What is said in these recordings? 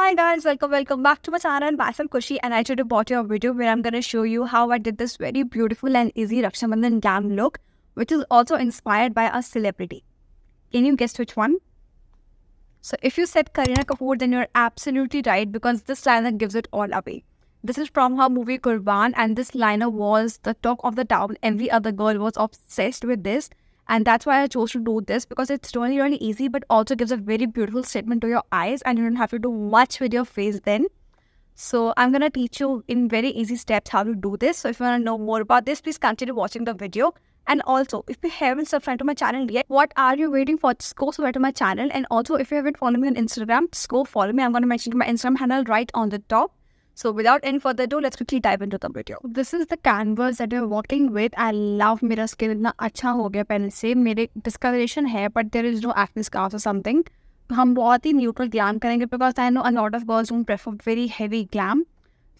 Hi guys, welcome, welcome back to my channel. Myself Kushi and I today bought you a video where I'm gonna show you how I did this very beautiful and easy Raksha Bandhan look, which is also inspired by a celebrity. Can you guess which one? So if you said Karina Kapoor, then you're absolutely right because this liner gives it all away. This is from her movie Kurban and this liner was the talk of the town. Every other girl was obsessed with this and that's why I chose to do this because it's really, really easy, but also gives a very beautiful statement to your eyes and you don't have to do much with your face then. So I'm going to teach you in very easy steps how to do this. So if you want to know more about this, please continue watching the video. And also, if you haven't subscribed to my channel yet, what are you waiting for? Just go subscribe to my channel. And also, if you haven't followed me on Instagram, just go follow me. I'm going to mention my Instagram handle right on the top. So without any further ado, let's quickly dive into the video. This is the canvas that we're working with. I love my skin इतना अच्छा हो गया पहले से मेरे discoloration है but there is no acne scars or something. हम बहुत ही neutral glam करेंगे because I know a lot of girls don't prefer very heavy glam.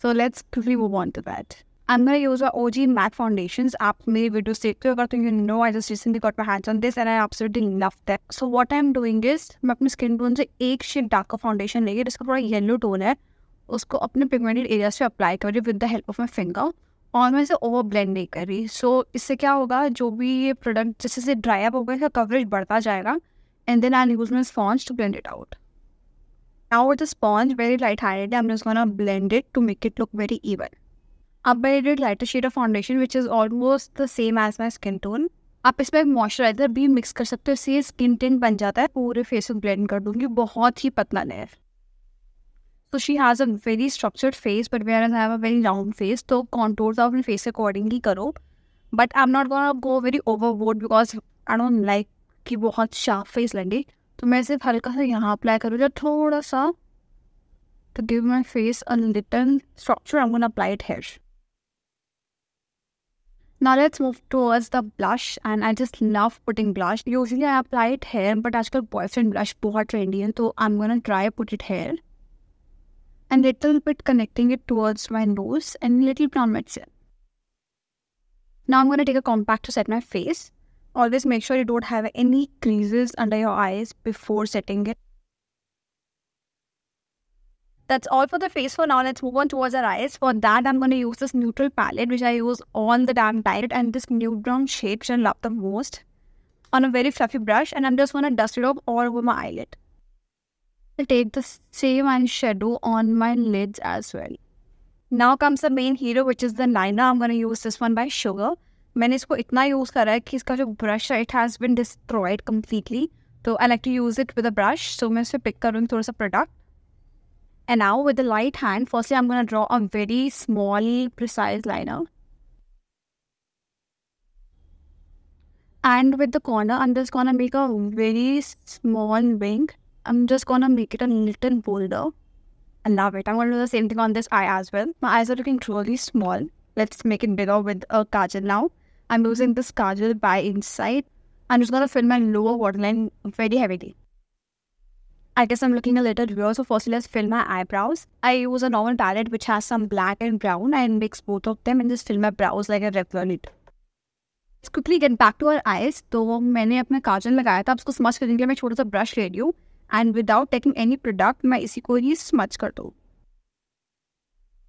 So let's quickly move on to that. I'm gonna use our OG matte foundations. आप मेरी video देखते हो अगर तो you know I just recently got my hands on this and I absolutely love that so what I am doing is मैं अपने skin tone से एक शेड darker foundation लेके जिसका थोड़ा येलो टोन है उसको अपने पिगमेंटेड एरिया से अप्लाई कर रही with the help of my finger और मैं इसे ओवर ब्लेंड नहीं कर रही सो so, इससे क्या होगा जो भी ये प्रोडक्ट जैसे जैसे ड्राई अप होगा इसका कवरेज बढ़ता जाएगा and then I use my sponge to blend it out now with the sponge very light handed I am just blend it to make it look very even अब I did lighter shade of foundation which is almost the same as my skin tone आप इसमें एक moisturiser भी mix कर सकते हो इससे skin tent बन जाता है पूरे फेस को ब्लेंड कर दूंगी बहुत ही पतला layer So she has a very structured face, but whereas I have a very round face, so contours of my face accordingly karo. But I'm not gonna go very overboard because I don't like कि बहुत sharp face, लगे So i सिर्फ हल्का सा यहाँ apply करूँ या थोड़ा सा to give my face a little structure, I'm going to apply it here. Now let's move towards the blush and I just love putting blush. Usually I apply it here but आजकल boyfriend blush very trendy so I'm going to try put it here and little bit connecting it towards my nose and little bit on my chin. Now I'm going to take a compact to set my face. Always make sure you don't have any creases under your eyes before setting it. That's all for the face for now. Let's move on towards our eyes. For that, I'm going to use this neutral palette, which I use all the damn time, and this new brown shade, which I love the most, on a very fluffy brush, and I'm just going to dust it off all over my eyelid take the same and shadow on my lids as well. Now comes the main hero which is the liner. I'm going to use this one by Sugar. मैंने इसको इतना use करा है कि इसका जो brush है it has been destroyed completely तो I like to use it with a brush so मैं उस पर पिक करूँगी थोड़ा सा product and now with a light hand firstly I am gonna draw a very small precise liner and with the corner and this corner make a very small wing I'm just gonna make it a little bolder. I love it. I'm gonna do the same thing on this eye as well. My eyes are looking truly small. Let's make it bigger with a kajal now. I'm using this kajal by Inside. I'm just gonna fill my lower waterline very heavily. I guess I'm looking a little weird, so firstly let's fill my eyebrows. I use a normal palette which has some black and brown and mix both of them and just fill my brows like a regular lid. Let's quickly get back to our eyes. So I've my kajal. था I'm going to लिए मैं छोटा सा brush and without taking any product मैं इसी को ही smudge कर दूँ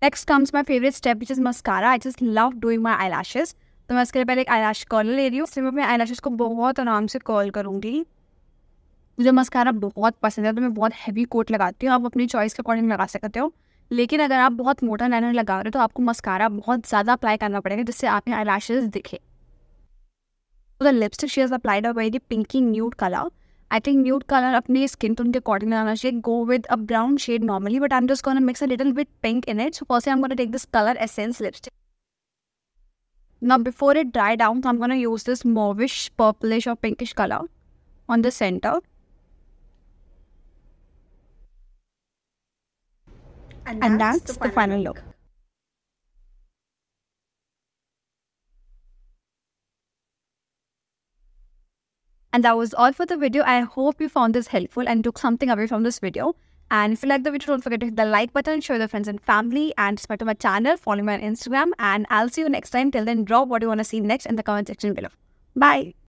next comes my favourite step which is mascara I just love doing my eyelashes तो मैं इसके लिए पहले एक आई लैश कॉलर ले रही हूँ उससे मैं अपने आई लैशेज को बहुत आराम से कॉल करूँगी मुझे मस्कारा बहुत पसंद है तो मैं बहुत हैवी कोट लगाती हूँ आप अपनी चॉइस के अकॉर्डिंग लगा सकते हो लेकिन अगर आप बहुत मोटा लाइनर लगा रहे हो तो आपको मस्कारा बहुत ज़्यादा अप्लाई करना पड़ेगा जिससे आपके आई लैशेज दिखे तो the lipstick she is applied a very pinky nude colour I think nude color अपने skin tone के according लगाना चाहिए. Go with a brown shade normally, but I'm just gonna mix a little bit pink in it. So firstly, I'm gonna take this color essence lipstick. Now before it dry down, so I'm gonna use this mauvish, purplish or pinkish color on the center. And that's, the, final, look. And that was all for the video. I hope you found this helpful and took something away from this video. And if you like the video, don't forget to hit the like button, share with your friends and family, and subscribe to my channel, follow me on Instagram, and I'll see you next time. Till then, drop what you want to see next in the comment section below. Bye!